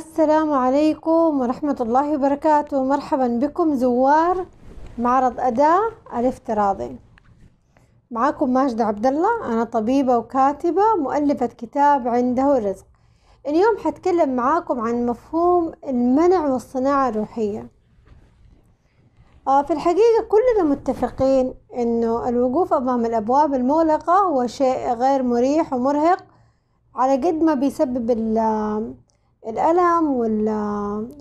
السلام عليكم ورحمة الله وبركاته مرحبا بكم زوار معرض أداة الافتراضي معاكم ماجدة عبد الله أنا طبيبة وكاتبة مؤلفة كتاب عنده رزق اليوم حتكلم معاكم عن مفهوم المنع والصناعة الروحية آه، في الحقيقة كلنا متفقين أنه الوقوف أمام الأبواب المغلقة هو شيء غير مريح ومرهق على قد ما بيسبب الألم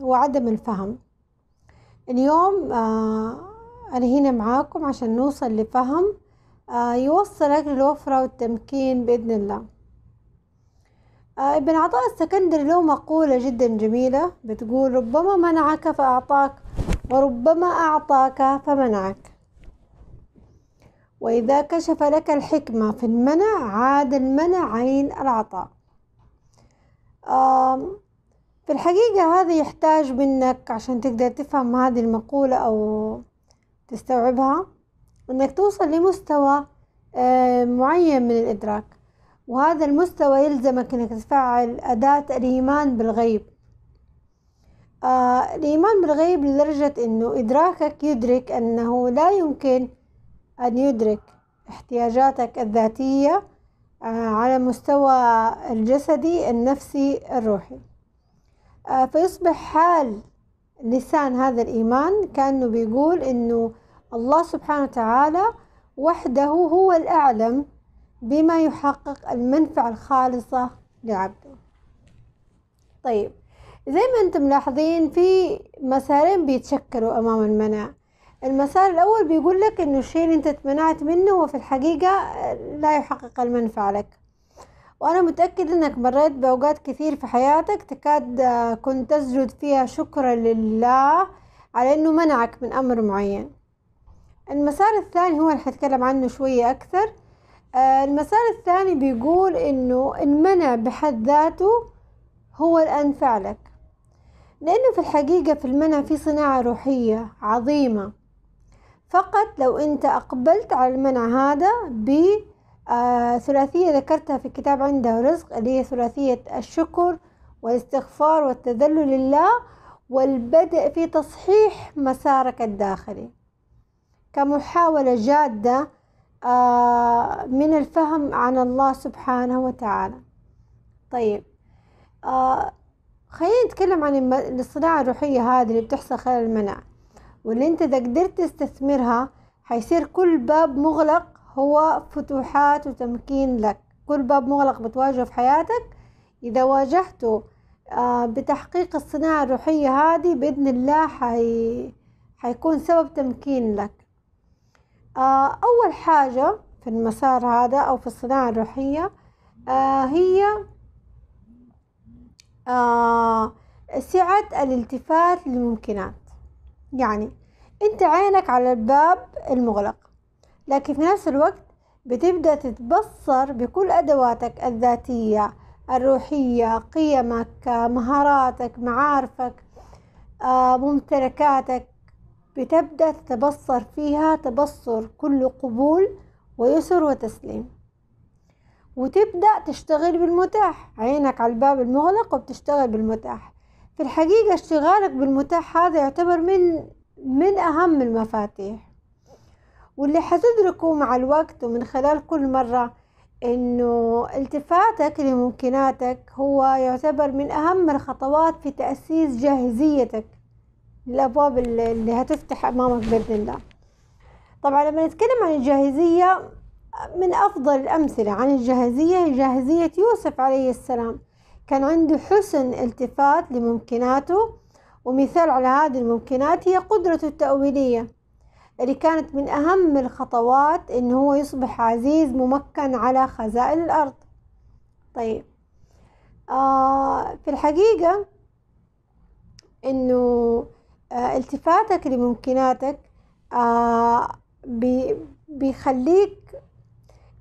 وعدم الفهم اليوم آه، أنا هنا معاكم عشان نوصل لفهم آه، يوصلك للوفرة والتمكين بإذن الله آه، ابن عطاء السكندري له مقولة جدا جميلة بتقول ربما منعك فأعطاك وربما أعطاك فمنعك وإذا كشف لك الحكمة في المنع عاد المنع عين العطاء في الحقيقة هذا يحتاج منك عشان تقدر تفهم هذه المقولة أو تستوعبها إنك توصل لمستوى آه، معين من الإدراك وهذا المستوى يلزمك إنك تفعل أداة الإيمان بالغيب آه، الإيمان بالغيب لدرجة إنه إدراكك يدرك أنه لا يمكن أن يدرك احتياجاتك الذاتية آه، على مستوى الجسدي النفسي الروحي آه، فيصبح حال لسان هذا الإيمان كأنه بيقول إنه الله سبحانه وتعالى وحده هو الأعلم بما يحقق المنفعة الخالصة لعبده طيب زي ما انتم ملاحظين في مسارين بيتشكلوا أمام المنع المسار الأول بيقول لك إنه الشيء اللي انت تمنعت منه هو في الحقيقة لا يحقق المنفعة لك وأنا متأكد أنك مريت بأوقات كثير في حياتك تكاد آه، كنت تسجد فيها شكرا لله على أنه منعك من أمر معين المسار الثاني هو اللي حتكلم عنه شوية أكثر آه، المسار الثاني بيقول أنه المنع بحد ذاته هو الأنفع لك لأنه في الحقيقة في المنع في صناعة روحية عظيمة فقط لو أنت أقبلت على المنع هذا ب آه، ثلاثية ذكرتها في كتاب عنده رزق اللي هي ثلاثية الشكر والاستغفار والتذلل لله والبدء في تصحيح مسارك الداخلي كمحاولة جادة آه، من الفهم عن الله سبحانه وتعالى طيب آه، خلينا نتكلم عن الصناعة الروحية هذه اللي بتحصل خلال المنع واللي انت إذا قدرت تستثمرها حيصير كل باب مغلق هو فتوحات وتمكين لك كل باب مغلق بتواجهه في حياتك إذا واجهته آه، بتحقيق الصناعة الروحية هذه بإذن الله حي... حيكون سبب تمكين لك آه، أول حاجة في المسار هذا أو في الصناعة الروحية آه، هي سعة الالتفات للممكنات يعني أنت عينك على الباب المغلق لكن في نفس الوقت بتبدأ تتبصر بكل أدواتك الذاتية الروحية قيمك مهاراتك معارفك آه، ممتلكاتك بتبدأ تتبصر فيها تبصر كله قبول ويسر وتسليم وتبدأ تشتغل بالمتاح عينك على الباب المغلق وبتشتغل بالمتاح في الحقيقة اشتغالك بالمتاح هذا يعتبر من من أهم المفاتيح واللي حتدركه مع الوقت ومن خلال كل مرة إنه التفاتك لممكناتك هو يعتبر من أهم الخطوات في تأسيس جاهزيتك الأبواب اللي هتفتح أمامك بإذن الله طبعا لما نتكلم عن الجاهزية من أفضل الأمثلة عن الجاهزية جاهزية يوسف عليه السلام كان عنده حسن التفات لممكناته ومثال على هذه الممكنات هي قدرته التأويلية اللي كانت من أهم الخطوات إن هو يصبح عزيز ممكن على خزائن الأرض طيب آه في الحقيقة إنه آه التفاتك لممكناتك آه بي بيخليك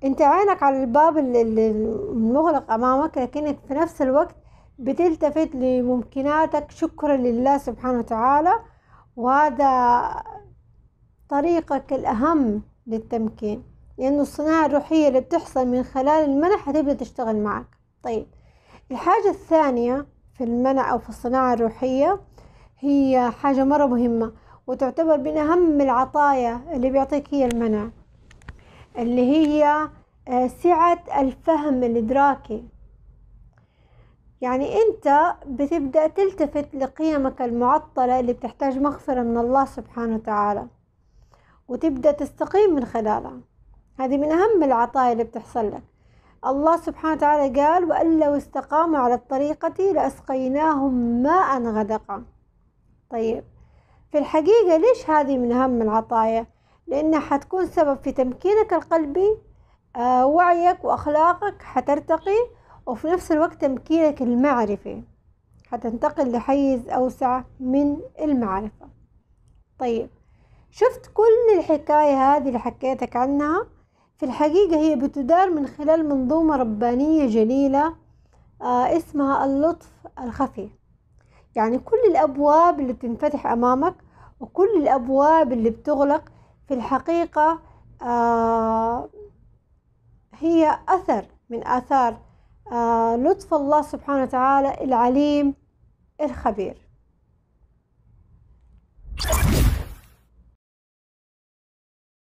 انت عينك على الباب المغلق امامك لكنك في نفس الوقت بتلتفت لممكناتك شكرا لله سبحانه وتعالى وهذا طريقك الأهم للتمكين لأنه الصناعة الروحية اللي بتحصل من خلال المنع هتبدأ تشتغل معك طيب الحاجة الثانية في المنع أو في الصناعة الروحية هي حاجة مرة مهمة وتعتبر من أهم العطايا اللي بيعطيك هي المنع اللي هي آه، سعة الفهم الإدراكي يعني أنت بتبدأ تلتفت لقيمك المعطلة اللي بتحتاج مغفرة من الله سبحانه وتعالى وتبدأ تستقيم من خلالها هذه من أهم العطايا اللي بتحصل لك الله سبحانه وتعالى قال وأن لو استقاموا على الطريقة لأسقيناهم ماء غدقا طيب في الحقيقة ليش هذه من أهم العطايا لأنها حتكون سبب في تمكينك القلبي آه، وعيك وأخلاقك حترتقي وفي نفس الوقت تمكينك المعرفي حتنتقل لحيز أوسع من المعرفة طيب شفت كل الحكاية هذه اللي حكيتك عنها في الحقيقة هي بتدار من خلال منظومة ربانية جليلة آه اسمها اللطف الخفي يعني كل الأبواب اللي بتنفتح أمامك وكل الأبواب اللي بتغلق في الحقيقة آه هي أثر من آثار آه لطف الله سبحانه وتعالى العليم الخبير